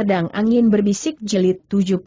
Pedang Angin Berbisik jelit 70.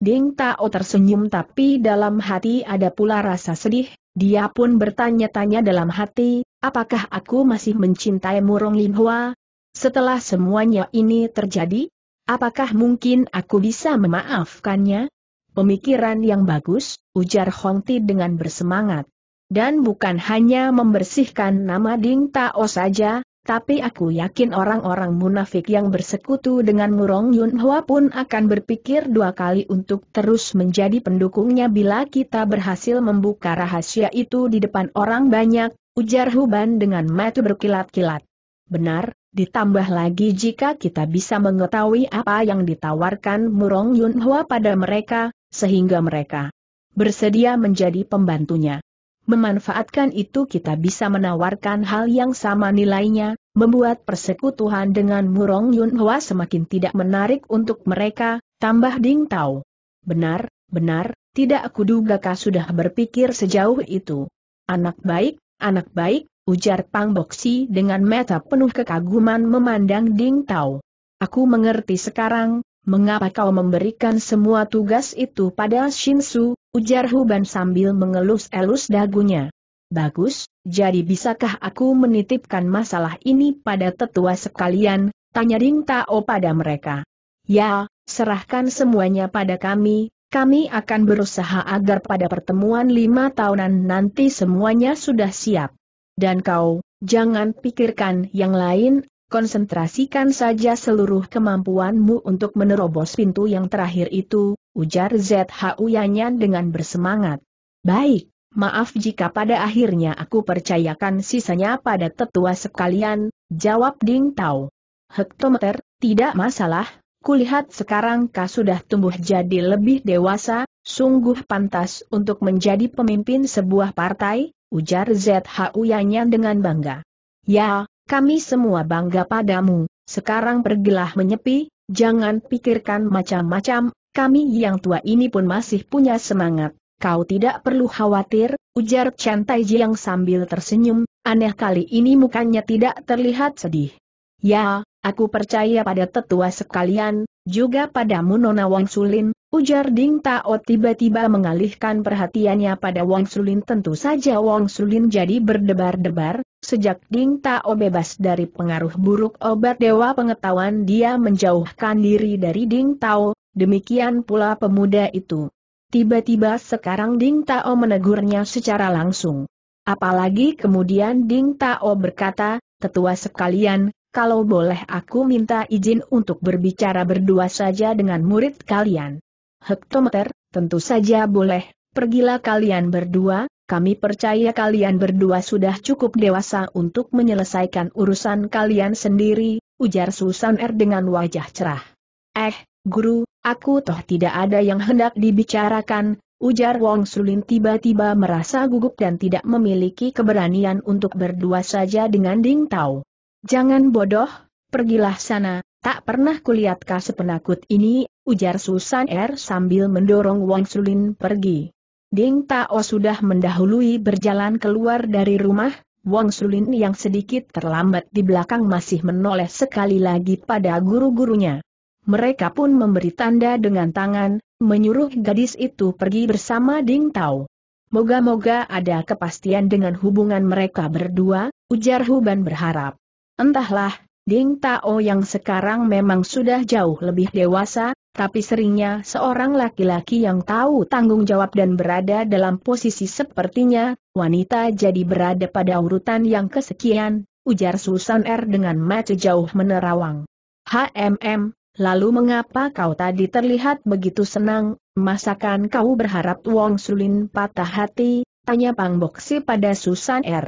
Ding Tao tersenyum tapi dalam hati ada pula rasa sedih, dia pun bertanya-tanya dalam hati, apakah aku masih mencintai Murong Lin Hua? Setelah semuanya ini terjadi, apakah mungkin aku bisa memaafkannya? Pemikiran yang bagus, ujar Hong Ti dengan bersemangat. Dan bukan hanya membersihkan nama Ding Tao saja, tapi aku yakin orang-orang munafik yang bersekutu dengan Murong Yun pun akan berpikir dua kali untuk terus menjadi pendukungnya bila kita berhasil membuka rahasia itu di depan orang banyak, ujar Huban dengan mata berkilat-kilat. Benar, ditambah lagi jika kita bisa mengetahui apa yang ditawarkan Murong Yun pada mereka, sehingga mereka bersedia menjadi pembantunya. Memanfaatkan itu kita bisa menawarkan hal yang sama nilainya, membuat persekutuan dengan Murong Yunhua semakin tidak menarik untuk mereka, tambah Ding Tao. Benar, benar, tidak kuduga kau sudah berpikir sejauh itu. Anak baik, anak baik, ujar Pang Boksi dengan meta penuh kekaguman memandang Ding Tao. Aku mengerti sekarang, mengapa kau memberikan semua tugas itu pada Shinsu, ujar Huban sambil mengelus-elus dagunya. Bagus, jadi bisakah aku menitipkan masalah ini pada tetua sekalian, tanya Ring Tao pada mereka. Ya, serahkan semuanya pada kami, kami akan berusaha agar pada pertemuan lima tahunan nanti semuanya sudah siap. Dan kau, jangan pikirkan yang lain, konsentrasikan saja seluruh kemampuanmu untuk menerobos pintu yang terakhir itu, ujar ZHU Yanyan dengan bersemangat. Baik, maaf jika pada akhirnya aku percayakan sisanya pada tetua sekalian, jawab Ding Tao. Hektometer, tidak masalah, kulihat sekarang kau sudah tumbuh jadi lebih dewasa, sungguh pantas untuk menjadi pemimpin sebuah partai, ujar ZHU Yanyan dengan bangga. Ya, kami semua bangga padamu, sekarang pergilah menyepi, jangan pikirkan macam-macam, kami yang tua ini pun masih punya semangat. Kau tidak perlu khawatir, ujar Chen Taiji yang sambil tersenyum, aneh kali ini mukanya tidak terlihat sedih. Ya, aku percaya pada tetua sekalian, juga padamu Nona Wang Sulin, Ujar Ding Tao tiba-tiba mengalihkan perhatiannya pada Wong Sulin tentu saja Wong Sulin jadi berdebar-debar, sejak Ding Tao bebas dari pengaruh buruk obat dewa pengetahuan dia menjauhkan diri dari Ding Tao, demikian pula pemuda itu. Tiba-tiba sekarang Ding Tao menegurnya secara langsung. Apalagi kemudian Ding Tao berkata, tetua sekalian, kalau boleh aku minta izin untuk berbicara berdua saja dengan murid kalian hektometer, tentu saja boleh, pergilah kalian berdua, kami percaya kalian berdua sudah cukup dewasa untuk menyelesaikan urusan kalian sendiri, ujar Susan R er dengan wajah cerah. Eh, guru, aku toh tidak ada yang hendak dibicarakan, Ujar Wong Sulin tiba-tiba merasa gugup dan tidak memiliki keberanian untuk berdua saja dengan Ding Tao. Jangan bodoh, pergilah sana, tak pernah kulihat sepenakut ini, ujar Susan Er sambil mendorong Wang Sulin pergi. Ding Tao sudah mendahului berjalan keluar dari rumah, Wang Sulin yang sedikit terlambat di belakang masih menoleh sekali lagi pada guru-gurunya. Mereka pun memberi tanda dengan tangan, menyuruh gadis itu pergi bersama Ding Tao. Moga-moga ada kepastian dengan hubungan mereka berdua, ujar Huban berharap. Entahlah, Ding Tao yang sekarang memang sudah jauh lebih dewasa, tapi seringnya seorang laki-laki yang tahu tanggung jawab dan berada dalam posisi sepertinya, wanita jadi berada pada urutan yang kesekian, ujar Susan R. Er dengan mata jauh menerawang. HMM, lalu mengapa kau tadi terlihat begitu senang, masakan kau berharap Wong Sulin patah hati, tanya Pang Boksi pada Susan R. Er.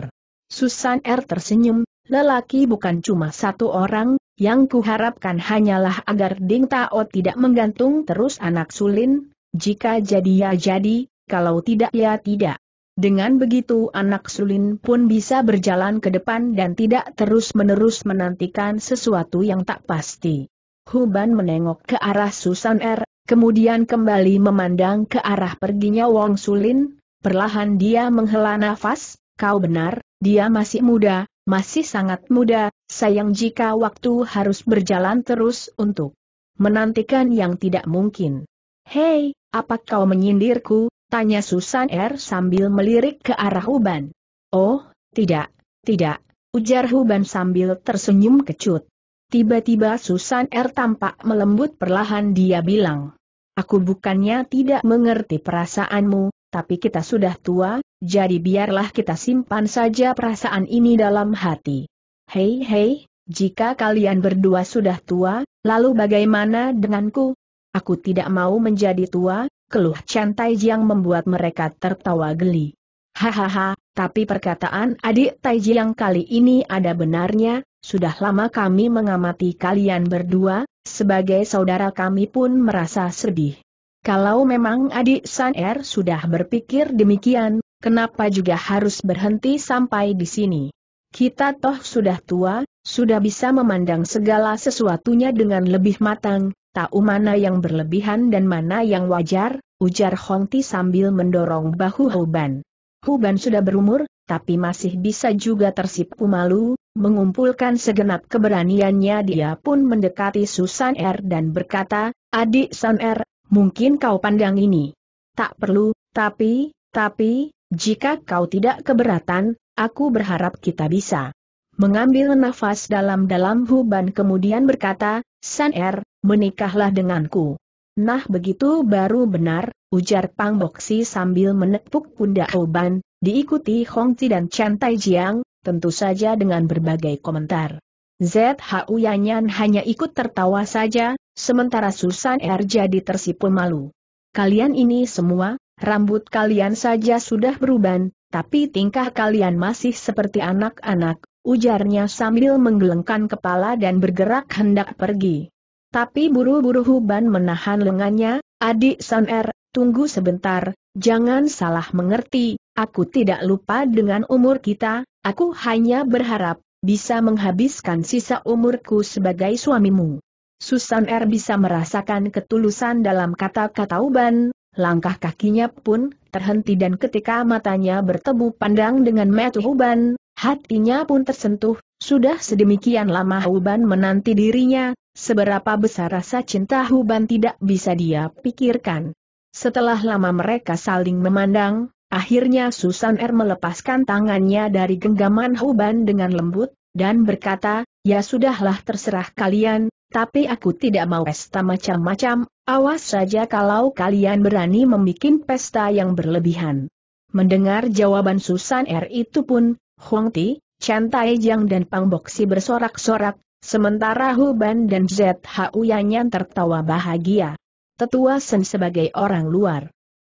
Susan R. Er tersenyum, lelaki bukan cuma satu orang, yang kuharapkan hanyalah agar Ding Tao tidak menggantung terus anak Sulin, jika jadi ya jadi, kalau tidak ya tidak. Dengan begitu anak Sulin pun bisa berjalan ke depan dan tidak terus-menerus menantikan sesuatu yang tak pasti. Huban menengok ke arah Susan R, er, kemudian kembali memandang ke arah perginya Wong Sulin, perlahan dia menghela nafas, kau benar, dia masih muda, masih sangat muda, sayang jika waktu harus berjalan terus untuk menantikan yang tidak mungkin. Hei, apa kau menyindirku? Tanya Susan R. Er sambil melirik ke arah Huban. Oh, tidak, tidak, ujar Huban sambil tersenyum kecut. Tiba-tiba Susan R. Er tampak melembut perlahan dia bilang. Aku bukannya tidak mengerti perasaanmu, tapi kita sudah tua, jadi biarlah kita simpan saja perasaan ini dalam hati. Hei hei, jika kalian berdua sudah tua, lalu bagaimana denganku? Aku tidak mau menjadi tua, keluh Chantai Jiang membuat mereka tertawa geli. Hahaha, tapi perkataan adik Taiji yang kali ini ada benarnya, sudah lama kami mengamati kalian berdua, sebagai saudara kami pun merasa sedih. Kalau memang adik San Er sudah berpikir demikian, kenapa juga harus berhenti sampai di sini? Kita toh sudah tua, sudah bisa memandang segala sesuatunya dengan lebih matang, tahu mana yang berlebihan dan mana yang wajar, ujar Hong Ti sambil mendorong bahu Huban. Huban sudah berumur, tapi masih bisa juga tersipu malu, mengumpulkan segenap keberaniannya dia pun mendekati Susan R er dan berkata, Adik San R, er, mungkin kau pandang ini. Tak perlu, tapi, tapi, jika kau tidak keberatan, aku berharap kita bisa. Mengambil nafas dalam-dalam Huban kemudian berkata, San Er, menikahlah denganku. Nah begitu baru benar, ujar Pang Boksi sambil menepuk pundak Huban, diikuti Hong Ti dan Chen Tai Jiang, tentu saja dengan berbagai komentar. ZHU Yanyan hanya ikut tertawa saja, Sementara Susan R. jadi tersipu malu. Kalian ini semua, rambut kalian saja sudah beruban, tapi tingkah kalian masih seperti anak-anak, ujarnya sambil menggelengkan kepala dan bergerak hendak pergi. Tapi buru-buru Huban menahan lengannya, adik San R, tunggu sebentar, jangan salah mengerti, aku tidak lupa dengan umur kita, aku hanya berharap, bisa menghabiskan sisa umurku sebagai suamimu. Susan R. bisa merasakan ketulusan dalam kata-kata Uban, langkah kakinya pun terhenti dan ketika matanya bertemu pandang dengan Matt Uban, hatinya pun tersentuh, sudah sedemikian lama Uban menanti dirinya, seberapa besar rasa cinta Uban tidak bisa dia pikirkan. Setelah lama mereka saling memandang, akhirnya Susan R. melepaskan tangannya dari genggaman Uban dengan lembut, dan berkata, ya sudahlah terserah kalian, tapi aku tidak mau pesta macam-macam, awas saja kalau kalian berani membuat pesta yang berlebihan. Mendengar jawaban Susan R itu pun, Huang Ti, Chan Jiang dan Pang Boksi bersorak-sorak, sementara Hu Ban dan ZHU Yanyan tertawa bahagia. Tetua Sen sebagai orang luar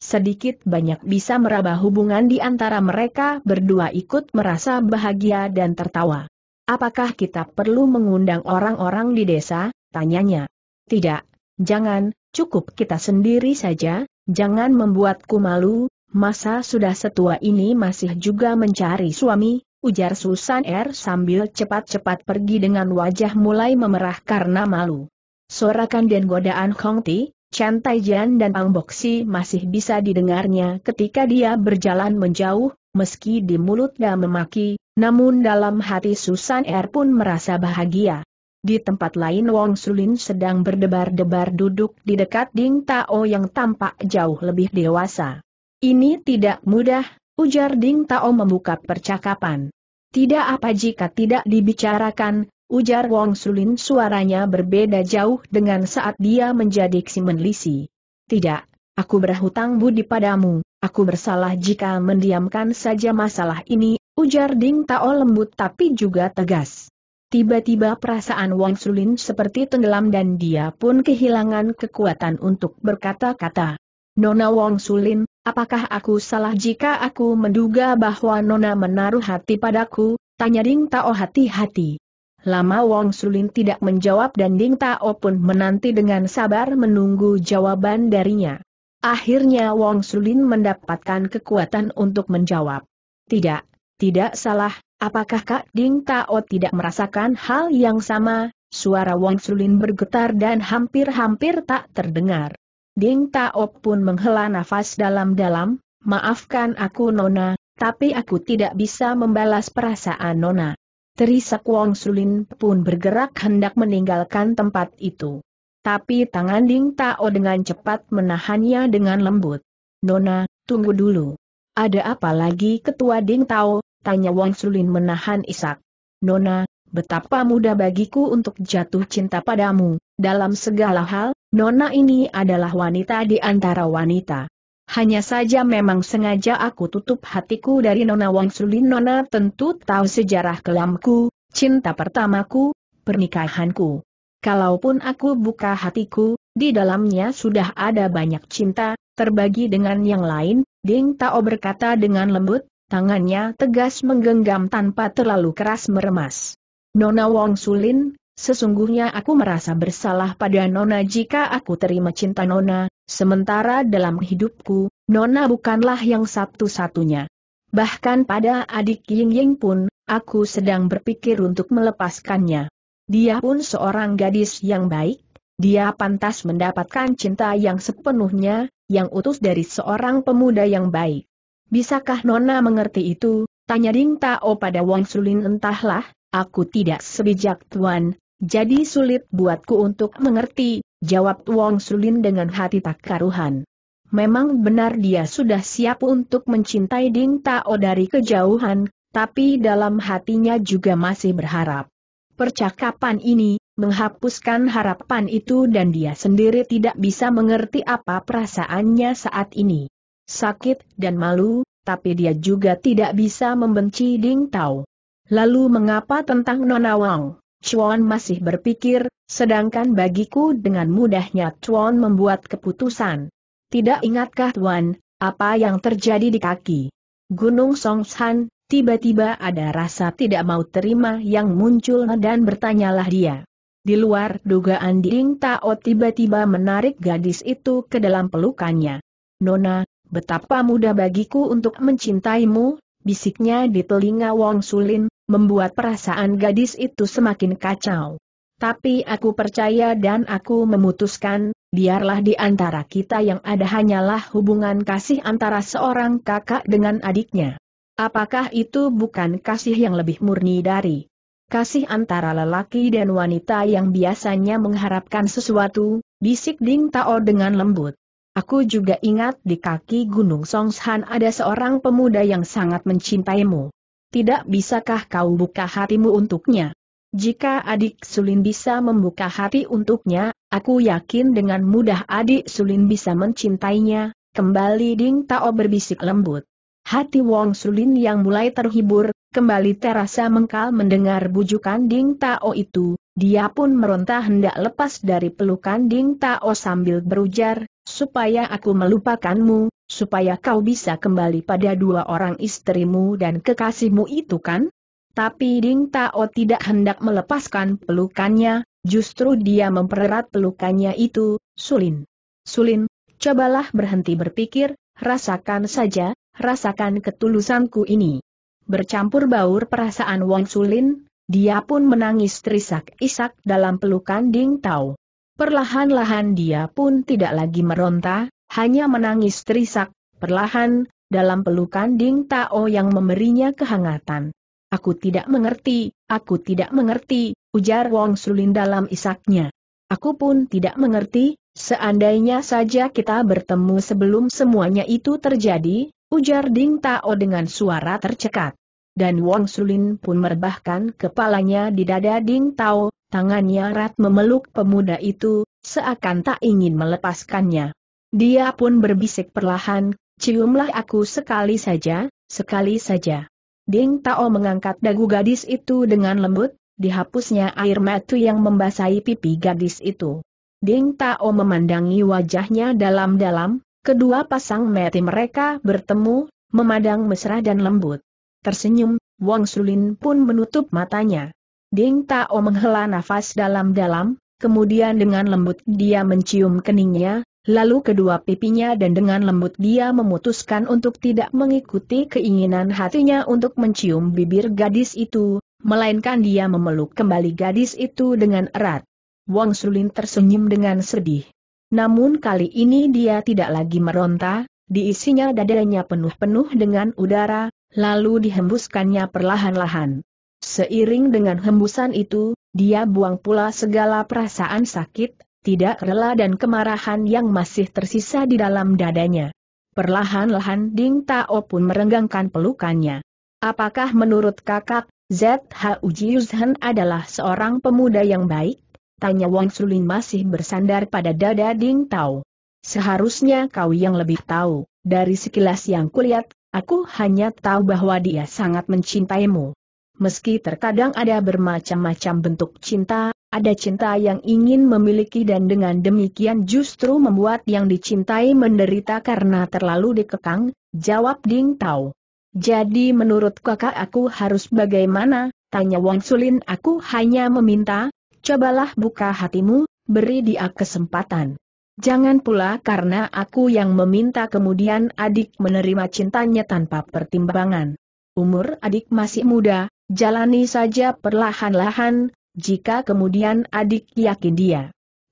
sedikit banyak bisa meraba hubungan di antara mereka berdua ikut merasa bahagia dan tertawa. Apakah kita perlu mengundang orang-orang di desa? Tanyanya. Tidak, jangan, cukup kita sendiri saja, jangan membuatku malu, masa sudah setua ini masih juga mencari suami, ujar Susan R sambil cepat-cepat pergi dengan wajah mulai memerah karena malu. Sorakan dan godaan Hong Ti, Chen Taijian dan Pang Boksi masih bisa didengarnya ketika dia berjalan menjauh, meski di mulutnya memaki, namun dalam hati Susan Er pun merasa bahagia. Di tempat lain Wong Sulin sedang berdebar-debar duduk di dekat Ding Tao yang tampak jauh lebih dewasa. Ini tidak mudah, ujar Ding Tao membuka percakapan. Tidak apa jika tidak dibicarakan, ujar Wong Sulin suaranya berbeda jauh dengan saat dia menjadi Ximen Lisi. Tidak, Aku berhutang budi padamu, aku bersalah jika mendiamkan saja masalah ini, ujar Ding Tao lembut tapi juga tegas. Tiba-tiba perasaan Wang Sulin seperti tenggelam dan dia pun kehilangan kekuatan untuk berkata-kata. Nona Wang Sulin, apakah aku salah jika aku menduga bahwa Nona menaruh hati padaku? Tanya Ding Tao hati-hati. Lama Wang Sulin tidak menjawab dan Ding Tao pun menanti dengan sabar menunggu jawaban darinya. Akhirnya Wong Sulin mendapatkan kekuatan untuk menjawab. Tidak, tidak salah, apakah Kak Ding Tao tidak merasakan hal yang sama? Suara Wong Sulin bergetar dan hampir-hampir tak terdengar. Ding Tao pun menghela nafas dalam-dalam, maafkan aku Nona, tapi aku tidak bisa membalas perasaan Nona. Terisak Wong Sulin pun bergerak hendak meninggalkan tempat itu. Tapi tangan Ding Tao dengan cepat menahannya dengan lembut. Nona, tunggu dulu. Ada apa lagi ketua Ding Tao? Tanya Wang Sulin menahan isak. Nona, betapa mudah bagiku untuk jatuh cinta padamu. Dalam segala hal, Nona ini adalah wanita di antara wanita. Hanya saja memang sengaja aku tutup hatiku dari Nona Wang Sulin. Nona tentu tahu sejarah kelamku, cinta pertamaku, pernikahanku. Kalaupun aku buka hatiku, di dalamnya sudah ada banyak cinta, terbagi dengan yang lain, Ding Tao berkata dengan lembut, tangannya tegas menggenggam tanpa terlalu keras meremas. Nona Wong Sulin, sesungguhnya aku merasa bersalah pada Nona jika aku terima cinta Nona, sementara dalam hidupku, Nona bukanlah yang satu-satunya. Bahkan pada adik Ying Ying pun, aku sedang berpikir untuk melepaskannya. Dia pun seorang gadis yang baik, dia pantas mendapatkan cinta yang sepenuhnya, yang utuh dari seorang pemuda yang baik. Bisakah Nona mengerti itu? Tanya Ding Tao pada Wang Sulin entahlah, aku tidak sebijak tuan, jadi sulit buatku untuk mengerti, jawab Wang Sulin dengan hati tak karuhan. Memang benar dia sudah siap untuk mencintai Ding Tao dari kejauhan, tapi dalam hatinya juga masih berharap. Percakapan ini menghapuskan harapan itu dan dia sendiri tidak bisa mengerti apa perasaannya saat ini. Sakit dan malu, tapi dia juga tidak bisa membenci Ding Tao. Lalu mengapa tentang Nona Wang? Chuan masih berpikir, sedangkan bagiku dengan mudahnya Chuan membuat keputusan. Tidak ingatkah Tuan, apa yang terjadi di kaki? Gunung Songshan, Tiba-tiba ada rasa tidak mau terima yang muncul dan bertanyalah dia. Di luar dugaan Ding Tao tiba-tiba menarik gadis itu ke dalam pelukannya. Nona, betapa mudah bagiku untuk mencintaimu, bisiknya di telinga Wong Sulin, membuat perasaan gadis itu semakin kacau. Tapi aku percaya dan aku memutuskan, biarlah di antara kita yang ada hanyalah hubungan kasih antara seorang kakak dengan adiknya. Apakah itu bukan kasih yang lebih murni dari kasih antara lelaki dan wanita yang biasanya mengharapkan sesuatu, bisik Ding Tao dengan lembut. Aku juga ingat di kaki Gunung Songshan ada seorang pemuda yang sangat mencintaimu. Tidak bisakah kau buka hatimu untuknya? Jika adik Sulin bisa membuka hati untuknya, aku yakin dengan mudah adik Sulin bisa mencintainya, kembali Ding Tao berbisik lembut. Hati Wong Sulin yang mulai terhibur, kembali terasa mengkal mendengar bujukan Ding Tao itu, dia pun meronta hendak lepas dari pelukan Ding Tao sambil berujar, supaya aku melupakanmu, supaya kau bisa kembali pada dua orang istrimu dan kekasihmu itu kan? Tapi Ding Tao tidak hendak melepaskan pelukannya, justru dia mempererat pelukannya itu, Sulin. Sulin, cobalah berhenti berpikir, rasakan saja, rasakan ketulusanku ini. Bercampur baur perasaan Wang Sulin, dia pun menangis terisak-isak dalam pelukan Ding Tao. Perlahan-lahan dia pun tidak lagi meronta, hanya menangis terisak, perlahan, dalam pelukan Ding Tao yang memberinya kehangatan. Aku tidak mengerti, aku tidak mengerti, ujar Wong Sulin dalam isaknya. Aku pun tidak mengerti, seandainya saja kita bertemu sebelum semuanya itu terjadi, ujar Ding Tao dengan suara tercekat. Dan Wong Sulin pun merebahkan kepalanya di dada Ding Tao, tangannya rat memeluk pemuda itu, seakan tak ingin melepaskannya. Dia pun berbisik perlahan, ciumlah aku sekali saja, sekali saja. Ding Tao mengangkat dagu gadis itu dengan lembut, dihapusnya air mata yang membasahi pipi gadis itu. Ding Tao memandangi wajahnya dalam-dalam, Kedua pasang mati mereka bertemu, memandang mesra dan lembut. Tersenyum, Wang Sulin pun menutup matanya. Ding Tao menghela nafas dalam-dalam, kemudian dengan lembut dia mencium keningnya, lalu kedua pipinya dan dengan lembut dia memutuskan untuk tidak mengikuti keinginan hatinya untuk mencium bibir gadis itu, melainkan dia memeluk kembali gadis itu dengan erat. Wang Sulin tersenyum dengan sedih. Namun kali ini dia tidak lagi meronta, diisinya dadanya penuh-penuh dengan udara, lalu dihembuskannya perlahan-lahan. Seiring dengan hembusan itu, dia buang pula segala perasaan sakit, tidak rela dan kemarahan yang masih tersisa di dalam dadanya. Perlahan-lahan Ding Tao pun merenggangkan pelukannya. Apakah menurut kakak, ZH Uji Yuzhen adalah seorang pemuda yang baik? Tanya Wang Sulin masih bersandar pada dada Ding Tao. Seharusnya kau yang lebih tahu, dari sekilas yang kulihat, aku hanya tahu bahwa dia sangat mencintaimu. Meski terkadang ada bermacam-macam bentuk cinta, ada cinta yang ingin memiliki dan dengan demikian justru membuat yang dicintai menderita karena terlalu dikekang, jawab Ding Tao. Jadi menurut kakak aku harus bagaimana, tanya Wang Sulin aku hanya meminta, cobalah buka hatimu, beri dia kesempatan. Jangan pula karena aku yang meminta kemudian adik menerima cintanya tanpa pertimbangan. Umur adik masih muda, jalani saja perlahan-lahan, jika kemudian adik yakin dia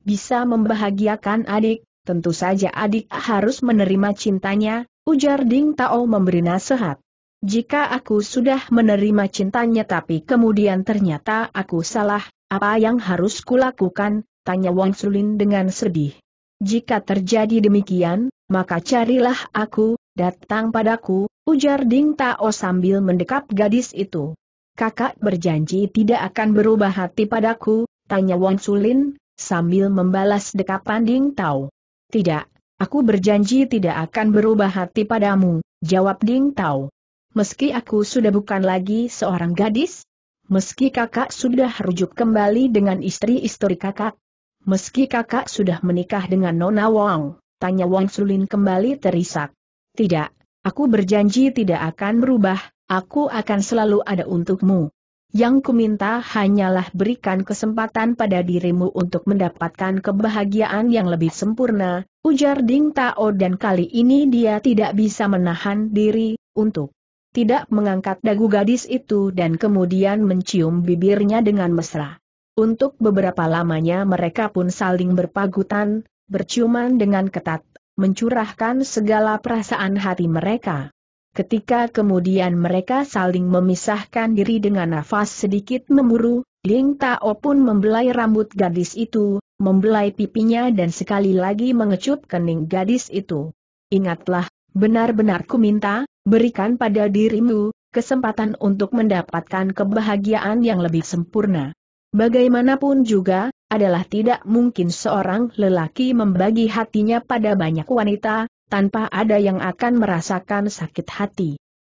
bisa membahagiakan adik, tentu saja adik harus menerima cintanya, ujar Ding Tao memberi nasihat. Jika aku sudah menerima cintanya tapi kemudian ternyata aku salah, apa yang harus kulakukan? Tanya Wang Sulin dengan sedih. Jika terjadi demikian, maka carilah aku, datang padaku, ujar Ding Tao sambil mendekap gadis itu. Kakak berjanji tidak akan berubah hati padaku, tanya Wang Sulin, sambil membalas dekapan Ding Tao. Tidak, aku berjanji tidak akan berubah hati padamu, jawab Ding Tao. Meski aku sudah bukan lagi seorang gadis, Meski kakak sudah rujuk kembali dengan istri-istri kakak, meski kakak sudah menikah dengan Nona Wong, tanya Wong Sulin kembali terisak. Tidak, aku berjanji tidak akan berubah, aku akan selalu ada untukmu. Yang kuminta hanyalah berikan kesempatan pada dirimu untuk mendapatkan kebahagiaan yang lebih sempurna, ujar Ding Tao dan kali ini dia tidak bisa menahan diri, untuk tidak mengangkat dagu gadis itu dan kemudian mencium bibirnya dengan mesra. Untuk beberapa lamanya mereka pun saling berpagutan, berciuman dengan ketat, mencurahkan segala perasaan hati mereka. Ketika kemudian mereka saling memisahkan diri dengan nafas sedikit memburu, Ling Tao pun membelai rambut gadis itu, membelai pipinya dan sekali lagi mengecup kening gadis itu. Ingatlah, benar-benar ku minta, Berikan pada dirimu, kesempatan untuk mendapatkan kebahagiaan yang lebih sempurna. Bagaimanapun juga, adalah tidak mungkin seorang lelaki membagi hatinya pada banyak wanita, tanpa ada yang akan merasakan sakit hati.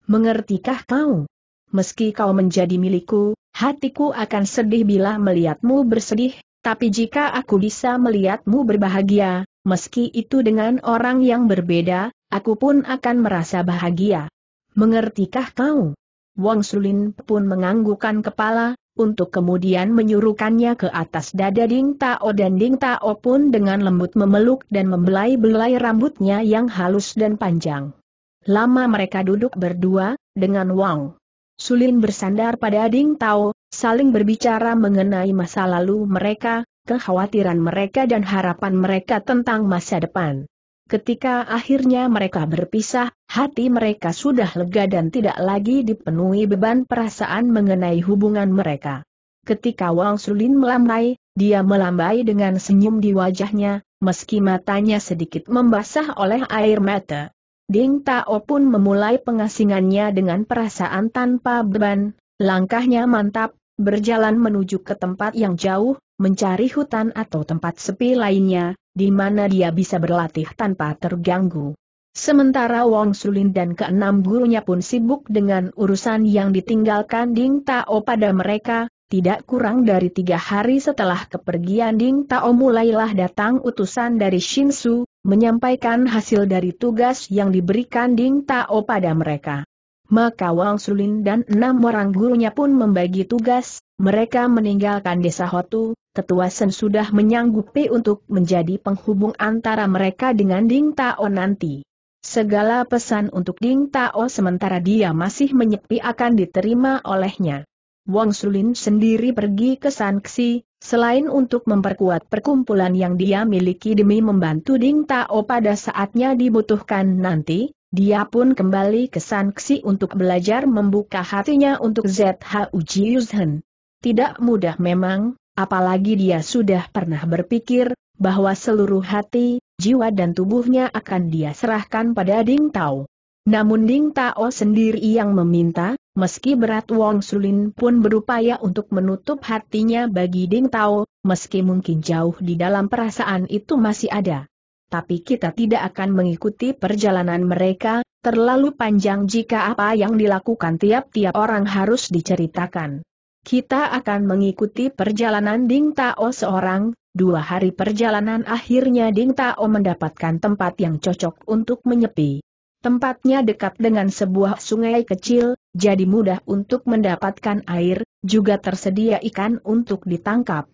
Mengertikah kau? Meski kau menjadi milikku, hatiku akan sedih bila melihatmu bersedih, tapi jika aku bisa melihatmu berbahagia, meski itu dengan orang yang berbeda, aku pun akan merasa bahagia. Mengertikah kau? Wang Sulin pun menganggukkan kepala, untuk kemudian menyuruhkannya ke atas dada Ding Tao dan Ding Tao pun dengan lembut memeluk dan membelai-belai rambutnya yang halus dan panjang. Lama mereka duduk berdua, dengan Wang Sulin bersandar pada Ding Tao, saling berbicara mengenai masa lalu mereka, kekhawatiran mereka dan harapan mereka tentang masa depan. Ketika akhirnya mereka berpisah, hati mereka sudah lega dan tidak lagi dipenuhi beban perasaan mengenai hubungan mereka. Ketika Wang Sulin melambai, dia melambai dengan senyum di wajahnya, meski matanya sedikit membasah oleh air mata. Ding Tao pun memulai pengasingannya dengan perasaan tanpa beban, langkahnya mantap, berjalan menuju ke tempat yang jauh, mencari hutan atau tempat sepi lainnya, di mana dia bisa berlatih tanpa terganggu. Sementara Wong Sulin dan keenam gurunya pun sibuk dengan urusan yang ditinggalkan Ding Tao pada mereka, tidak kurang dari tiga hari setelah kepergian Ding Tao mulailah datang utusan dari Shinsu, menyampaikan hasil dari tugas yang diberikan Ding Tao pada mereka. Maka Wang Sulin dan enam orang gurunya pun membagi tugas, mereka meninggalkan desa Hotu, tetua Sen sudah menyanggupi untuk menjadi penghubung antara mereka dengan Ding Tao nanti. Segala pesan untuk Ding Tao sementara dia masih menyepi akan diterima olehnya. Wang Sulin sendiri pergi ke Sanxi selain untuk memperkuat perkumpulan yang dia miliki demi membantu Ding Tao pada saatnya dibutuhkan nanti, dia pun kembali ke Sanxi untuk belajar membuka hatinya untuk ZHU Jiuzhen. Tidak mudah memang, apalagi dia sudah pernah berpikir, bahwa seluruh hati, jiwa dan tubuhnya akan dia serahkan pada Ding Tao. Namun Ding Tao sendiri yang meminta, meski berat Wong Sulin pun berupaya untuk menutup hatinya bagi Ding Tao, meski mungkin jauh di dalam perasaan itu masih ada. Tapi kita tidak akan mengikuti perjalanan mereka, terlalu panjang jika apa yang dilakukan tiap-tiap orang harus diceritakan. Kita akan mengikuti perjalanan Ding Tao seorang, dua hari perjalanan akhirnya Ding Tao mendapatkan tempat yang cocok untuk menyepi. Tempatnya dekat dengan sebuah sungai kecil, jadi mudah untuk mendapatkan air, juga tersedia ikan untuk ditangkap.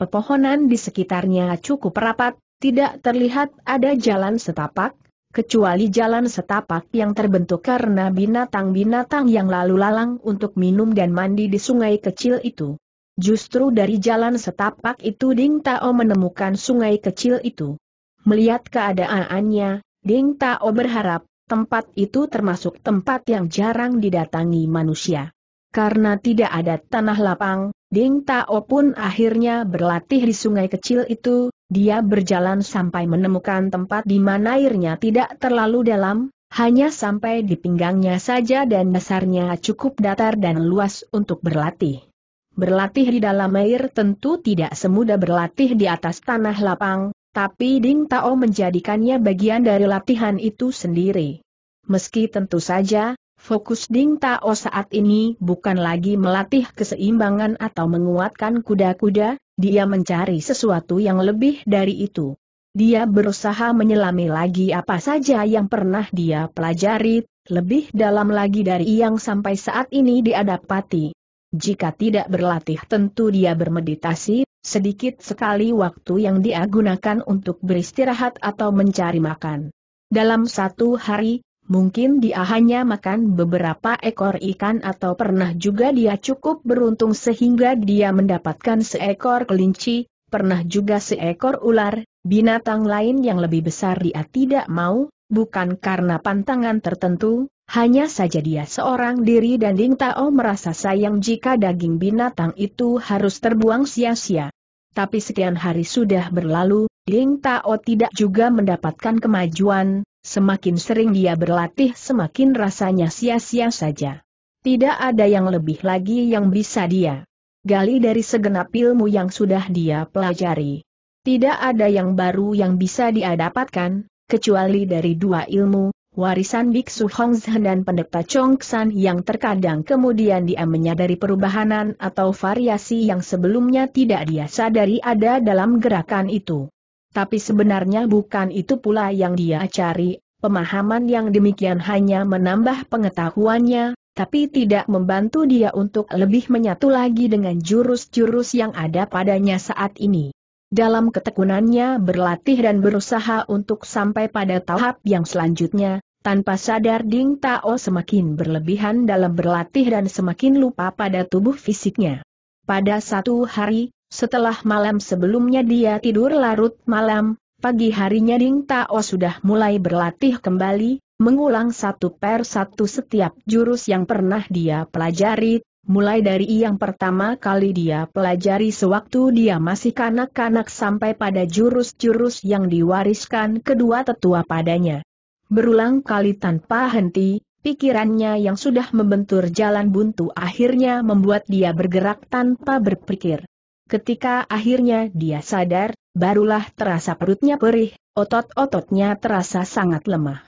Pepohonan di sekitarnya cukup rapat, tidak terlihat ada jalan setapak, kecuali jalan setapak yang terbentuk karena binatang-binatang yang lalu lalang untuk minum dan mandi di sungai kecil itu. Justru dari jalan setapak itu Ding Tao menemukan sungai kecil itu. Melihat keadaannya, Ding Tao berharap, tempat itu termasuk tempat yang jarang didatangi manusia. Karena tidak ada tanah lapang, Ding Tao pun akhirnya berlatih di sungai kecil itu, dia berjalan sampai menemukan tempat di mana airnya tidak terlalu dalam, hanya sampai di pinggangnya saja dan dasarnya cukup datar dan luas untuk berlatih. Berlatih di dalam air tentu tidak semudah berlatih di atas tanah lapang, tapi Ding Tao menjadikannya bagian dari latihan itu sendiri. Meski tentu saja, fokus Ding Tao saat ini bukan lagi melatih keseimbangan atau menguatkan kuda-kuda, dia mencari sesuatu yang lebih dari itu. Dia berusaha menyelami lagi apa saja yang pernah dia pelajari, lebih dalam lagi dari yang sampai saat ini diadapati. Jika tidak berlatih tentu dia bermeditasi, sedikit sekali waktu yang dia gunakan untuk beristirahat atau mencari makan. Dalam satu hari, Mungkin dia hanya makan beberapa ekor ikan atau pernah juga dia cukup beruntung sehingga dia mendapatkan seekor kelinci, pernah juga seekor ular, binatang lain yang lebih besar dia tidak mau, bukan karena pantangan tertentu, hanya saja dia seorang diri dan Ding Tao merasa sayang jika daging binatang itu harus terbuang sia-sia. Tapi sekian hari sudah berlalu, Ding Tao tidak juga mendapatkan kemajuan, Semakin sering dia berlatih semakin rasanya sia-sia saja. Tidak ada yang lebih lagi yang bisa dia gali dari segenap ilmu yang sudah dia pelajari. Tidak ada yang baru yang bisa dia dapatkan, kecuali dari dua ilmu, warisan Biksu Hongzhen dan pendeta Chongxan yang terkadang kemudian dia menyadari perubahanan atau variasi yang sebelumnya tidak dia sadari ada dalam gerakan itu. Tapi sebenarnya bukan itu pula yang dia cari, pemahaman yang demikian hanya menambah pengetahuannya, tapi tidak membantu dia untuk lebih menyatu lagi dengan jurus-jurus yang ada padanya saat ini. Dalam ketekunannya berlatih dan berusaha untuk sampai pada tahap yang selanjutnya, tanpa sadar Ding Tao semakin berlebihan dalam berlatih dan semakin lupa pada tubuh fisiknya. Pada satu hari, setelah malam sebelumnya dia tidur larut malam, pagi harinya Ding Tao sudah mulai berlatih kembali, mengulang satu per satu setiap jurus yang pernah dia pelajari, mulai dari yang pertama kali dia pelajari sewaktu dia masih kanak-kanak sampai pada jurus-jurus yang diwariskan kedua tetua padanya. Berulang kali tanpa henti, pikirannya yang sudah membentur jalan buntu akhirnya membuat dia bergerak tanpa berpikir. Ketika akhirnya dia sadar, barulah terasa perutnya perih, otot-ototnya terasa sangat lemah.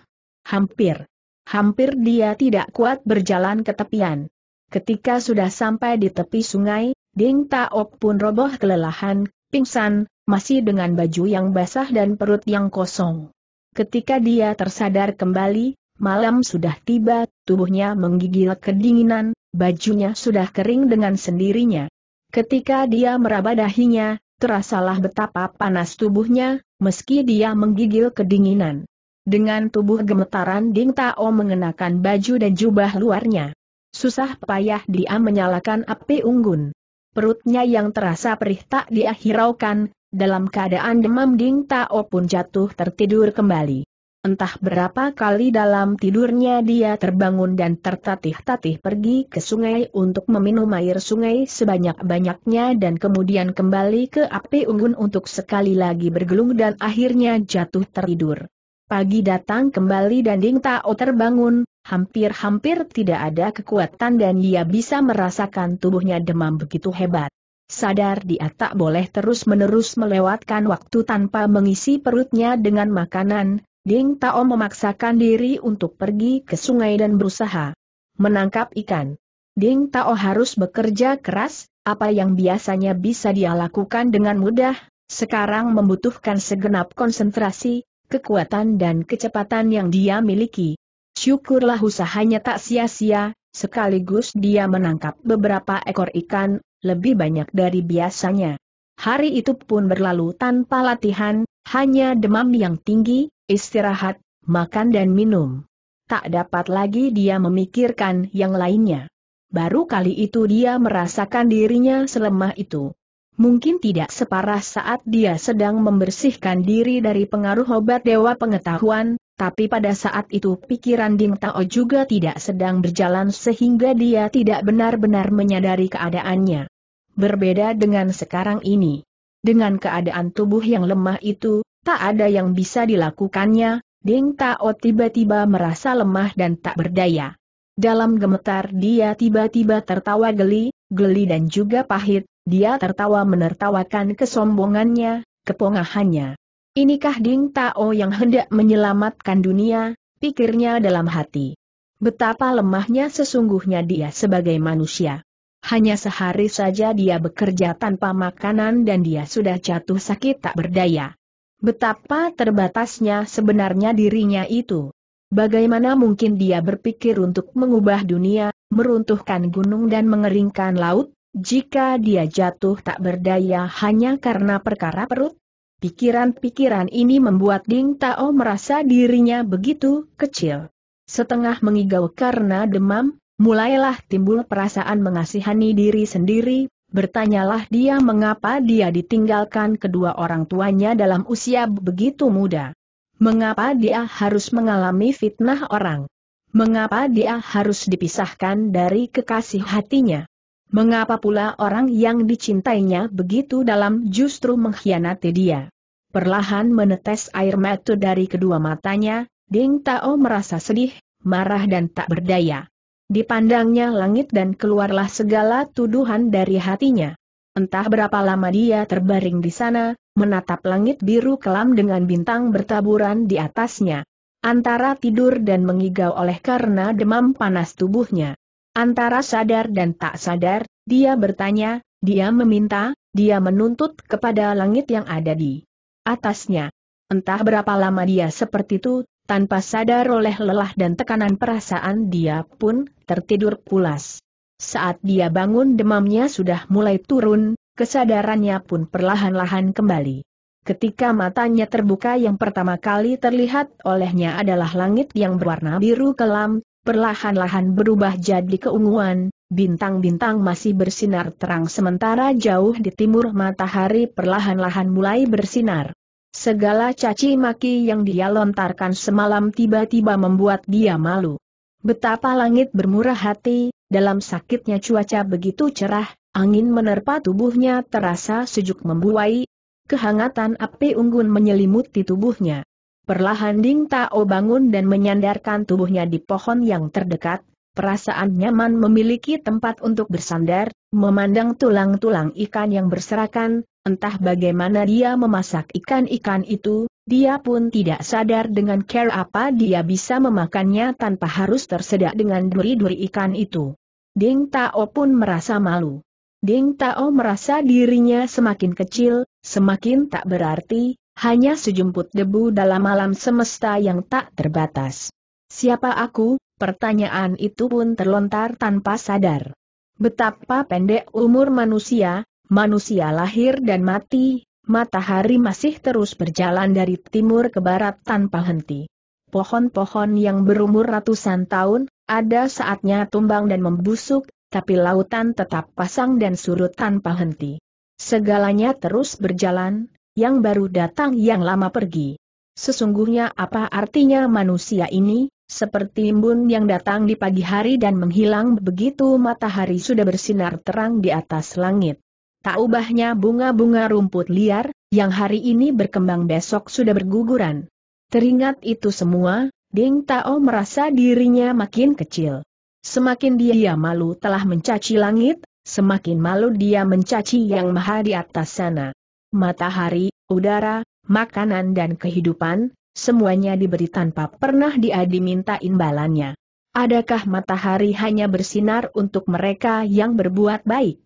Hampir. Hampir dia tidak kuat berjalan ke tepian. Ketika sudah sampai di tepi sungai, Ding Taok pun roboh kelelahan, pingsan, masih dengan baju yang basah dan perut yang kosong. Ketika dia tersadar kembali, malam sudah tiba, tubuhnya menggigil kedinginan, bajunya sudah kering dengan sendirinya. Ketika dia meraba dahinya, terasalah betapa panas tubuhnya, meski dia menggigil kedinginan. Dengan tubuh gemetaran Ding Tao mengenakan baju dan jubah luarnya. Susah payah dia menyalakan api unggun. Perutnya yang terasa perih tak dia hiraukan, dalam keadaan demam Ding Tao pun jatuh tertidur kembali. Entah berapa kali dalam tidurnya dia terbangun dan tertatih-tatih pergi ke sungai untuk meminum air sungai sebanyak-banyaknya dan kemudian kembali ke api unggun untuk sekali lagi bergelung dan akhirnya jatuh tertidur. Pagi datang kembali dan Ding Tao terbangun, hampir-hampir tidak ada kekuatan dan dia bisa merasakan tubuhnya demam begitu hebat. Sadar dia tak boleh terus-menerus melewatkan waktu tanpa mengisi perutnya dengan makanan, Ding Tao memaksakan diri untuk pergi ke sungai dan berusaha menangkap ikan. Ding Tao harus bekerja keras, apa yang biasanya bisa dia lakukan dengan mudah, sekarang membutuhkan segenap konsentrasi, kekuatan dan kecepatan yang dia miliki. Syukurlah usahanya tak sia-sia, sekaligus dia menangkap beberapa ekor ikan, lebih banyak dari biasanya. Hari itu pun berlalu tanpa latihan, hanya demam yang tinggi, istirahat, makan dan minum. Tak dapat lagi dia memikirkan yang lainnya. Baru kali itu dia merasakan dirinya selemah itu. Mungkin tidak separah saat dia sedang membersihkan diri dari pengaruh obat dewa pengetahuan, tapi pada saat itu pikiran Ding Tao juga tidak sedang berjalan sehingga dia tidak benar-benar menyadari keadaannya. Berbeda dengan sekarang ini. Dengan keadaan tubuh yang lemah itu, tak ada yang bisa dilakukannya, Ding Tao tiba-tiba merasa lemah dan tak berdaya. Dalam gemetar dia tiba-tiba tertawa geli, geli dan juga pahit, dia tertawa menertawakan kesombongannya, kepongahannya. Inikah Ding Tao yang hendak menyelamatkan dunia, pikirnya dalam hati. Betapa lemahnya sesungguhnya dia sebagai manusia. Hanya sehari saja dia bekerja tanpa makanan dan dia sudah jatuh sakit tak berdaya. Betapa terbatasnya sebenarnya dirinya itu. Bagaimana mungkin dia berpikir untuk mengubah dunia, meruntuhkan gunung dan mengeringkan laut, jika dia jatuh tak berdaya hanya karena perkara perut? Pikiran-pikiran ini membuat Ding Tao merasa dirinya begitu kecil. Setengah mengigau karena demam, mulailah timbul perasaan mengasihani diri sendiri, Bertanyalah dia mengapa dia ditinggalkan kedua orang tuanya dalam usia begitu muda. Mengapa dia harus mengalami fitnah orang? Mengapa dia harus dipisahkan dari kekasih hatinya? Mengapa pula orang yang dicintainya begitu dalam justru mengkhianati dia? Perlahan menetes air mata dari kedua matanya, Ding Tao merasa sedih, marah dan tak berdaya. Dipandangnya langit dan keluarlah segala tuduhan dari hatinya. Entah berapa lama dia terbaring di sana, menatap langit biru kelam dengan bintang bertaburan di atasnya. Antara tidur dan mengigau oleh karena demam panas tubuhnya. Antara sadar dan tak sadar, dia bertanya, dia meminta, dia menuntut kepada langit yang ada di atasnya. Entah berapa lama dia seperti itu, tanpa sadar oleh lelah dan tekanan perasaan dia pun tertidur pulas. Saat dia bangun demamnya sudah mulai turun, kesadarannya pun perlahan-lahan kembali. Ketika matanya terbuka yang pertama kali terlihat olehnya adalah langit yang berwarna biru kelam, perlahan-lahan berubah jadi keunguan, bintang-bintang masih bersinar terang sementara jauh di timur matahari perlahan-lahan mulai bersinar. Segala caci maki yang dia lontarkan semalam tiba-tiba membuat dia malu. Betapa langit bermurah hati, dalam sakitnya cuaca begitu cerah, angin menerpa tubuhnya terasa sejuk membuai, kehangatan api unggun menyelimuti tubuhnya. Perlahan Ding Tao bangun dan menyandarkan tubuhnya di pohon yang terdekat, perasaan nyaman memiliki tempat untuk bersandar, memandang tulang-tulang ikan yang berserakan, Entah bagaimana dia memasak ikan-ikan itu, dia pun tidak sadar dengan care apa dia bisa memakannya tanpa harus tersedak dengan duri-duri ikan itu. Ding Tao pun merasa malu. Ding Tao merasa dirinya semakin kecil, semakin tak berarti, hanya sejumput debu dalam alam semesta yang tak terbatas. Siapa aku? Pertanyaan itu pun terlontar tanpa sadar. Betapa pendek umur manusia, Manusia lahir dan mati, matahari masih terus berjalan dari timur ke barat tanpa henti. Pohon-pohon yang berumur ratusan tahun, ada saatnya tumbang dan membusuk, tapi lautan tetap pasang dan surut tanpa henti. Segalanya terus berjalan, yang baru datang yang lama pergi. Sesungguhnya apa artinya manusia ini, seperti embun yang datang di pagi hari dan menghilang begitu matahari sudah bersinar terang di atas langit tak ubahnya bunga-bunga rumput liar, yang hari ini berkembang besok sudah berguguran. Teringat itu semua, Ding Tao merasa dirinya makin kecil. Semakin dia malu telah mencaci langit, semakin malu dia mencaci yang maha di atas sana. Matahari, udara, makanan dan kehidupan, semuanya diberi tanpa pernah dia diminta imbalannya. Adakah matahari hanya bersinar untuk mereka yang berbuat baik?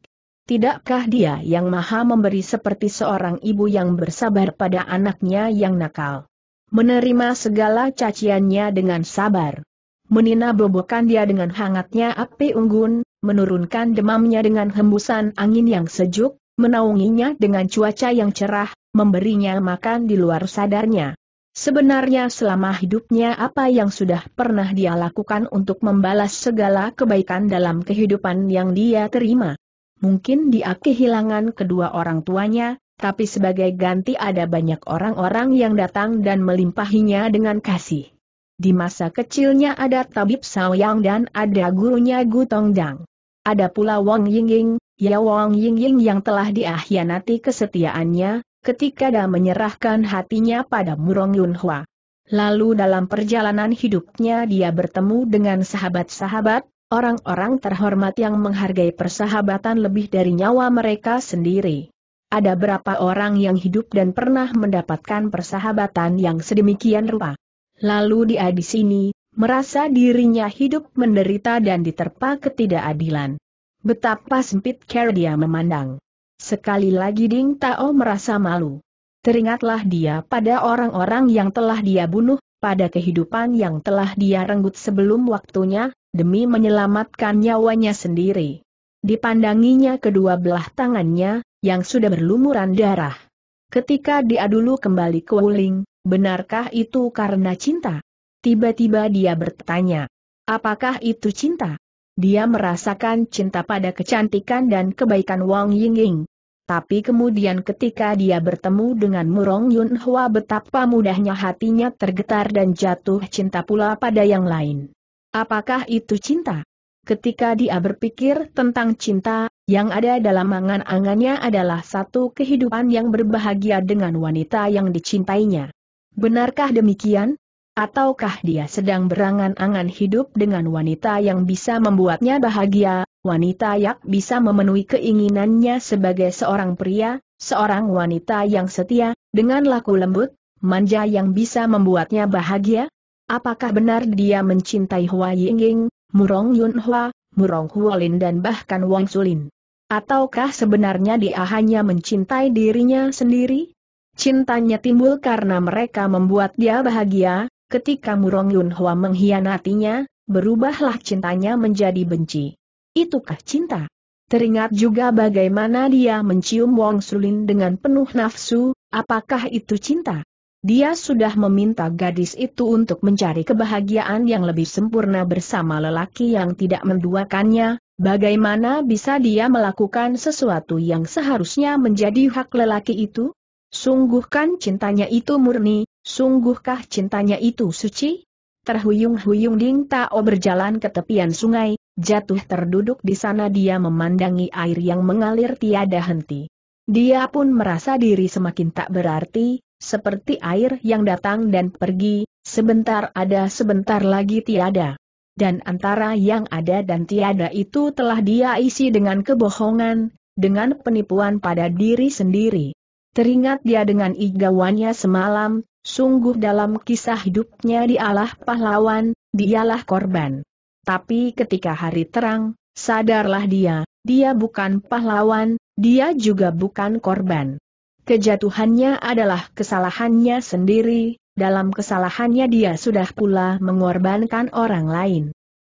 Tidakkah dia yang maha memberi seperti seorang ibu yang bersabar pada anaknya yang nakal? Menerima segala caciannya dengan sabar. Menina bobokan dia dengan hangatnya api unggun, menurunkan demamnya dengan hembusan angin yang sejuk, menaunginya dengan cuaca yang cerah, memberinya makan di luar sadarnya. Sebenarnya selama hidupnya apa yang sudah pernah dia lakukan untuk membalas segala kebaikan dalam kehidupan yang dia terima Mungkin dia kehilangan kedua orang tuanya, tapi sebagai ganti ada banyak orang-orang yang datang dan melimpahinya dengan kasih. Di masa kecilnya ada Tabib Saoyang dan ada gurunya Gu Tongdang. Ada pula Wang Yingying, ya Wang Yingying yang telah diakhianati kesetiaannya, ketika dia menyerahkan hatinya pada Murong Yunhua. Lalu dalam perjalanan hidupnya dia bertemu dengan sahabat-sahabat, orang-orang terhormat yang menghargai persahabatan lebih dari nyawa mereka sendiri. Ada berapa orang yang hidup dan pernah mendapatkan persahabatan yang sedemikian rupa. Lalu dia di sini, merasa dirinya hidup menderita dan diterpa ketidakadilan. Betapa sempit care dia memandang. Sekali lagi Ding Tao merasa malu. Teringatlah dia pada orang-orang yang telah dia bunuh, pada kehidupan yang telah dia renggut sebelum waktunya, demi menyelamatkan nyawanya sendiri. Dipandanginya kedua belah tangannya, yang sudah berlumuran darah. Ketika dia dulu kembali ke Wuling, benarkah itu karena cinta? Tiba-tiba dia bertanya, apakah itu cinta? Dia merasakan cinta pada kecantikan dan kebaikan Wang Yingying. Tapi kemudian ketika dia bertemu dengan Murong Yunhua, betapa mudahnya hatinya tergetar dan jatuh cinta pula pada yang lain. Apakah itu cinta? Ketika dia berpikir tentang cinta, yang ada dalam angan-angannya adalah satu kehidupan yang berbahagia dengan wanita yang dicintainya. Benarkah demikian? Ataukah dia sedang berangan-angan hidup dengan wanita yang bisa membuatnya bahagia, wanita yang bisa memenuhi keinginannya sebagai seorang pria, seorang wanita yang setia, dengan laku lembut, manja yang bisa membuatnya bahagia? Apakah benar dia mencintai Hua Yingying, Murong Yunhua, Murong Huolin dan bahkan Wang Sulin? Ataukah sebenarnya dia hanya mencintai dirinya sendiri? Cintanya timbul karena mereka membuat dia bahagia, ketika Murong Yunhua Hua mengkhianatinya, berubahlah cintanya menjadi benci. Itukah cinta? Teringat juga bagaimana dia mencium Wang Sulin dengan penuh nafsu, apakah itu cinta? Dia sudah meminta gadis itu untuk mencari kebahagiaan yang lebih sempurna bersama lelaki yang tidak menduakannya, bagaimana bisa dia melakukan sesuatu yang seharusnya menjadi hak lelaki itu? Sungguhkan cintanya itu murni, sungguhkah cintanya itu suci? Terhuyung-huyung Ding Tao berjalan ke tepian sungai, jatuh terduduk di sana dia memandangi air yang mengalir tiada henti. Dia pun merasa diri semakin tak berarti, seperti air yang datang dan pergi, sebentar ada sebentar lagi tiada. Dan antara yang ada dan tiada itu telah dia isi dengan kebohongan, dengan penipuan pada diri sendiri. Teringat dia dengan igawannya semalam, sungguh dalam kisah hidupnya dialah pahlawan, dialah korban. Tapi ketika hari terang, sadarlah dia, dia bukan pahlawan, dia juga bukan korban. Kejatuhannya adalah kesalahannya sendiri, dalam kesalahannya dia sudah pula mengorbankan orang lain.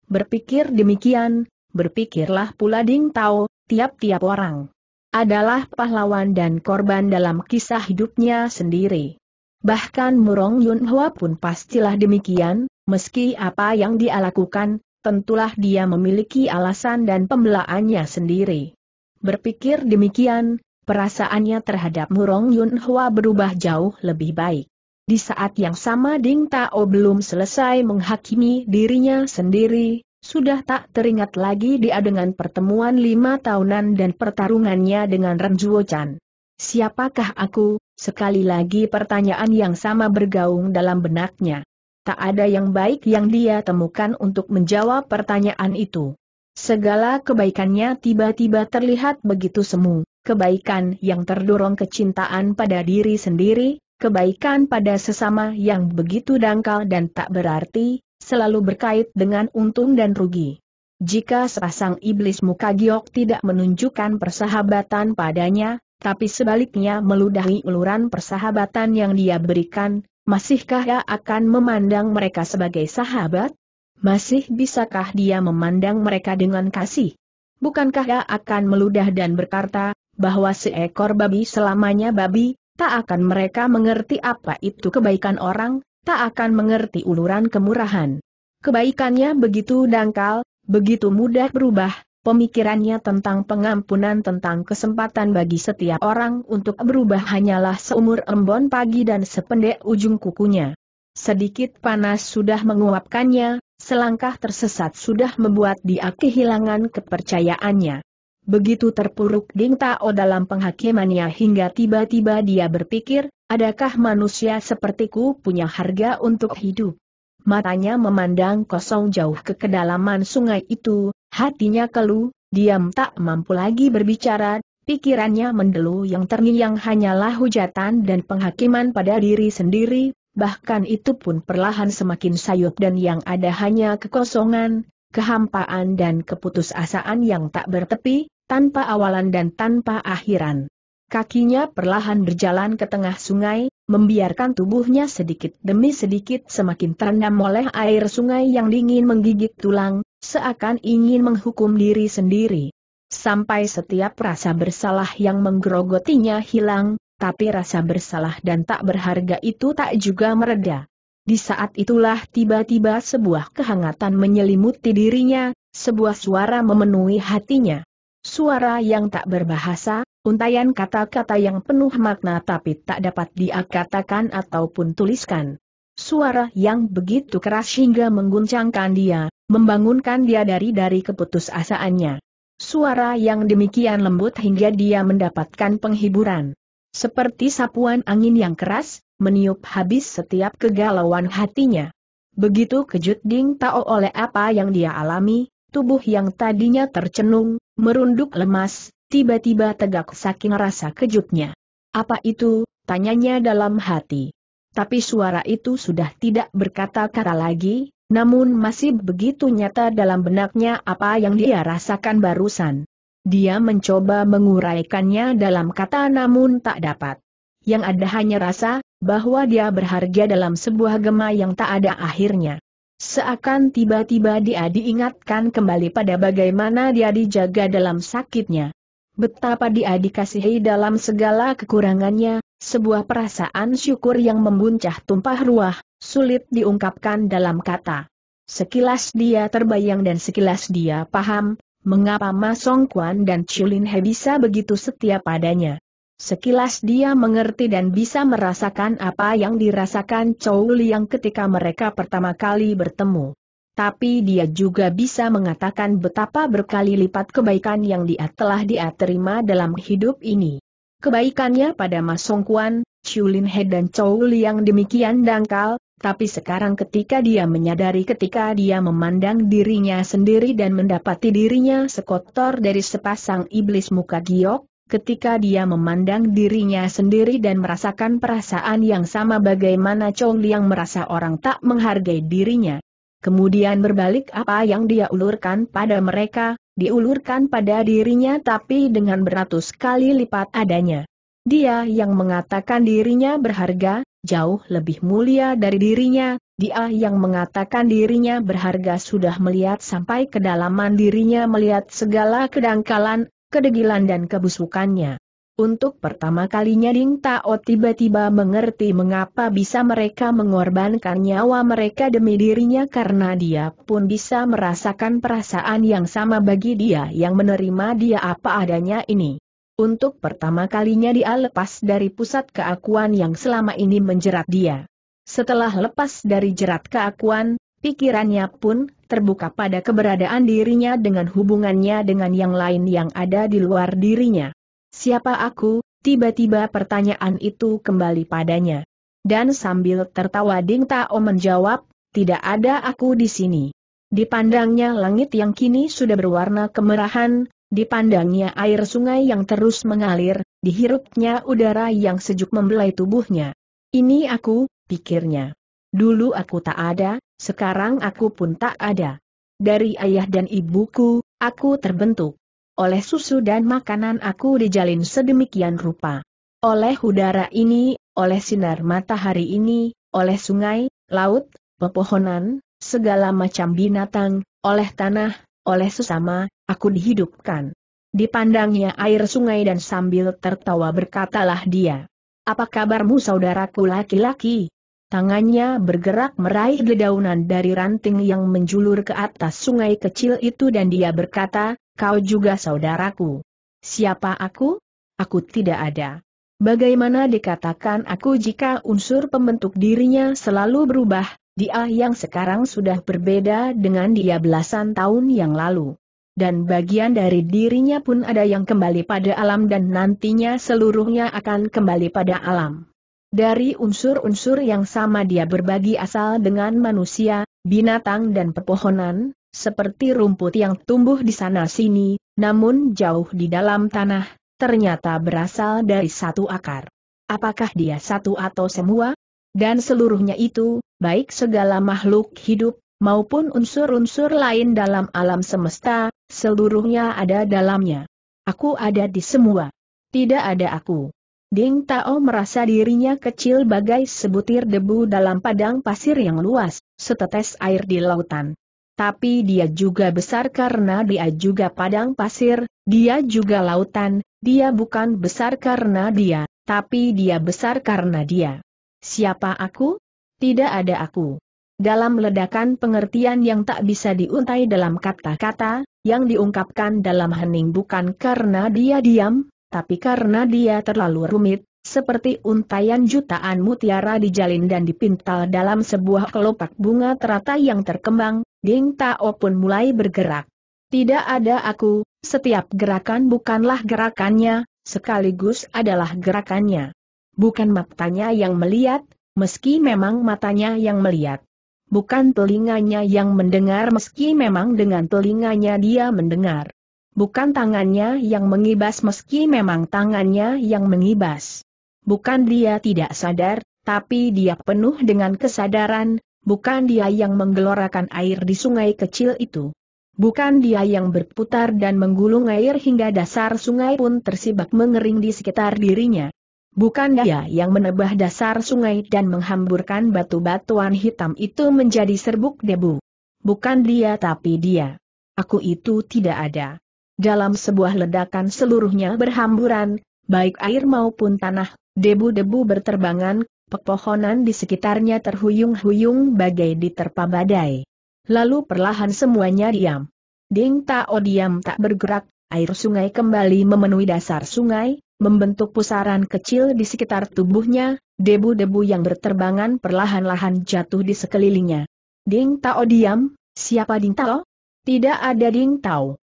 Berpikir demikian, berpikirlah pula Ding Tao, tiap-tiap orang adalah pahlawan dan korban dalam kisah hidupnya sendiri. Bahkan Murong Yunhua pun pastilah demikian, meski apa yang dia lakukan, tentulah dia memiliki alasan dan pembelaannya sendiri. Berpikir demikian, perasaannya terhadap Murong Yun Hwa berubah jauh lebih baik. Di saat yang sama Ding Tao belum selesai menghakimi dirinya sendiri, sudah tak teringat lagi dia dengan pertemuan lima tahunan dan pertarungannya dengan Zuo Chan. Siapakah aku? Sekali lagi pertanyaan yang sama bergaung dalam benaknya. Tak ada yang baik yang dia temukan untuk menjawab pertanyaan itu. Segala kebaikannya tiba-tiba terlihat begitu semu kebaikan yang terdorong kecintaan pada diri sendiri, kebaikan pada sesama yang begitu dangkal dan tak berarti, selalu berkait dengan untung dan rugi. Jika sepasang iblis muka giok tidak menunjukkan persahabatan padanya, tapi sebaliknya meludahi uluran persahabatan yang dia berikan, masihkah ia akan memandang mereka sebagai sahabat? Masih bisakah dia memandang mereka dengan kasih? Bukankah ia akan meludah dan berkata, bahwa seekor babi selamanya babi, tak akan mereka mengerti apa itu kebaikan orang, tak akan mengerti uluran kemurahan. Kebaikannya begitu dangkal, begitu mudah berubah, pemikirannya tentang pengampunan tentang kesempatan bagi setiap orang untuk berubah hanyalah seumur embon pagi dan sependek ujung kukunya. Sedikit panas sudah menguapkannya, selangkah tersesat sudah membuat dia kehilangan kepercayaannya. Begitu terpuruk Ding Tao dalam penghakimannya hingga tiba-tiba dia berpikir, adakah manusia sepertiku punya harga untuk hidup? Matanya memandang kosong jauh ke kedalaman sungai itu, hatinya keluh, diam tak mampu lagi berbicara, pikirannya mendelu yang terngiang hanyalah hujatan dan penghakiman pada diri sendiri, bahkan itu pun perlahan semakin sayup dan yang ada hanya kekosongan, kehampaan dan keputusasaan yang tak bertepi, tanpa awalan dan tanpa akhiran. Kakinya perlahan berjalan ke tengah sungai, membiarkan tubuhnya sedikit demi sedikit semakin terendam oleh air sungai yang dingin menggigit tulang, seakan ingin menghukum diri sendiri. Sampai setiap rasa bersalah yang menggerogotinya hilang, tapi rasa bersalah dan tak berharga itu tak juga meredah. Di saat itulah tiba-tiba sebuah kehangatan menyelimuti dirinya, sebuah suara memenuhi hatinya. Suara yang tak berbahasa, untayan kata-kata yang penuh makna tapi tak dapat diakatakan ataupun tuliskan. Suara yang begitu keras hingga mengguncangkan dia, membangunkan dia dari dari keputusasaannya. Suara yang demikian lembut hingga dia mendapatkan penghiburan. Seperti sapuan angin yang keras, meniup habis setiap kegalauan hatinya. Begitu kejut Ding Tao oleh apa yang dia alami, tubuh yang tadinya tercenung, merunduk lemas, tiba-tiba tegak saking rasa kejutnya. Apa itu, tanyanya dalam hati. Tapi suara itu sudah tidak berkata-kata lagi, namun masih begitu nyata dalam benaknya apa yang dia rasakan barusan. Dia mencoba menguraikannya dalam kata namun tak dapat. Yang ada hanya rasa, bahwa dia berharga dalam sebuah gema yang tak ada akhirnya. Seakan tiba-tiba dia diingatkan kembali pada bagaimana dia dijaga dalam sakitnya. Betapa dia dikasihi dalam segala kekurangannya, sebuah perasaan syukur yang membuncah tumpah ruah, sulit diungkapkan dalam kata. Sekilas dia terbayang dan sekilas dia paham, mengapa Ma Song dan Chulin He bisa begitu setia padanya. Sekilas dia mengerti dan bisa merasakan apa yang dirasakan Chou Liang ketika mereka pertama kali bertemu. Tapi dia juga bisa mengatakan betapa berkali lipat kebaikan yang dia telah dia terima dalam hidup ini. Kebaikannya pada Mas Songkuan, Lin He dan Chou Liang demikian dangkal, tapi sekarang ketika dia menyadari ketika dia memandang dirinya sendiri dan mendapati dirinya sekotor dari sepasang iblis muka giok, ketika dia memandang dirinya sendiri dan merasakan perasaan yang sama bagaimana Chong Liang merasa orang tak menghargai dirinya. Kemudian berbalik apa yang dia ulurkan pada mereka, diulurkan pada dirinya tapi dengan beratus kali lipat adanya. Dia yang mengatakan dirinya berharga, jauh lebih mulia dari dirinya, dia yang mengatakan dirinya berharga sudah melihat sampai kedalaman dirinya melihat segala kedangkalan kedegilan dan kebusukannya. Untuk pertama kalinya Ding Tao tiba-tiba mengerti mengapa bisa mereka mengorbankan nyawa mereka demi dirinya karena dia pun bisa merasakan perasaan yang sama bagi dia yang menerima dia apa adanya ini. Untuk pertama kalinya dia lepas dari pusat keakuan yang selama ini menjerat dia. Setelah lepas dari jerat keakuan, Pikirannya pun terbuka pada keberadaan dirinya dengan hubungannya dengan yang lain yang ada di luar dirinya. Siapa aku? Tiba-tiba pertanyaan itu kembali padanya. Dan sambil tertawa Ding Tao menjawab, tidak ada aku di sini. Dipandangnya langit yang kini sudah berwarna kemerahan, dipandangnya air sungai yang terus mengalir, dihirupnya udara yang sejuk membelai tubuhnya. Ini aku, pikirnya. Dulu aku tak ada, sekarang aku pun tak ada. Dari ayah dan ibuku, aku terbentuk. Oleh susu dan makanan aku dijalin sedemikian rupa. Oleh udara ini, oleh sinar matahari ini, oleh sungai, laut, pepohonan, segala macam binatang, oleh tanah, oleh sesama, aku dihidupkan. Dipandangnya air sungai dan sambil tertawa berkatalah dia. Apa kabarmu saudaraku laki-laki? Tangannya bergerak meraih dedaunan dari ranting yang menjulur ke atas sungai kecil itu dan dia berkata, kau juga saudaraku. Siapa aku? Aku tidak ada. Bagaimana dikatakan aku jika unsur pembentuk dirinya selalu berubah, dia yang sekarang sudah berbeda dengan dia belasan tahun yang lalu. Dan bagian dari dirinya pun ada yang kembali pada alam dan nantinya seluruhnya akan kembali pada alam. Dari unsur-unsur yang sama dia berbagi asal dengan manusia, binatang dan pepohonan, seperti rumput yang tumbuh di sana-sini, namun jauh di dalam tanah, ternyata berasal dari satu akar. Apakah dia satu atau semua? Dan seluruhnya itu, baik segala makhluk hidup, maupun unsur-unsur lain dalam alam semesta, seluruhnya ada dalamnya. Aku ada di semua. Tidak ada aku. Ding Tao merasa dirinya kecil bagai sebutir debu dalam padang pasir yang luas, setetes air di lautan. Tapi dia juga besar karena dia juga padang pasir, dia juga lautan, dia bukan besar karena dia, tapi dia besar karena dia. Siapa aku? Tidak ada aku. Dalam ledakan pengertian yang tak bisa diuntai dalam kata-kata, yang diungkapkan dalam hening bukan karena dia diam, tapi karena dia terlalu rumit, seperti untayan jutaan mutiara dijalin dan dipintal dalam sebuah kelopak bunga teratai yang terkembang, Ding Tao pun mulai bergerak. Tidak ada aku, setiap gerakan bukanlah gerakannya, sekaligus adalah gerakannya. Bukan matanya yang melihat, meski memang matanya yang melihat. Bukan telinganya yang mendengar meski memang dengan telinganya dia mendengar. Bukan tangannya yang mengibas meski memang tangannya yang mengibas. Bukan dia tidak sadar, tapi dia penuh dengan kesadaran, bukan dia yang menggelorakan air di sungai kecil itu. Bukan dia yang berputar dan menggulung air hingga dasar sungai pun tersibak mengering di sekitar dirinya. Bukan dia yang menebah dasar sungai dan menghamburkan batu-batuan hitam itu menjadi serbuk debu. Bukan dia tapi dia. Aku itu tidak ada. Dalam sebuah ledakan seluruhnya berhamburan, baik air maupun tanah, debu-debu berterbangan, pepohonan di sekitarnya terhuyung-huyung bagai diterpa badai. Lalu perlahan semuanya diam. Ding Tao diam tak bergerak, air sungai kembali memenuhi dasar sungai, membentuk pusaran kecil di sekitar tubuhnya, debu-debu yang berterbangan perlahan-lahan jatuh di sekelilingnya. Ding Tao diam, siapa Ding Tao? Tidak ada Ding Tao.